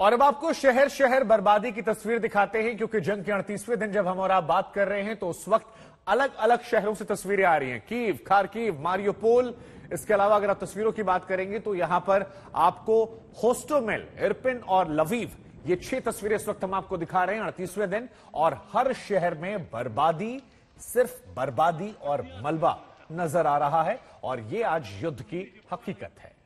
और अब आपको शहर शहर बर्बादी की तस्वीर दिखाते हैं क्योंकि जंग के अड़तीसवें दिन जब हम और आप बात कर रहे हैं तो उस वक्त अलग अलग शहरों से तस्वीरें आ रही हैं कीव खारकीव मारियोपोल इसके अलावा अगर आप तस्वीरों की बात करेंगे तो यहां पर आपको होस्टोमेल इरपिन और लवीव ये छह तस्वीरें इस वक्त हम आपको दिखा रहे हैं अड़तीसवें दिन और हर शहर में बर्बादी सिर्फ बर्बादी और मलबा नजर आ रहा है और ये आज युद्ध की हकीकत है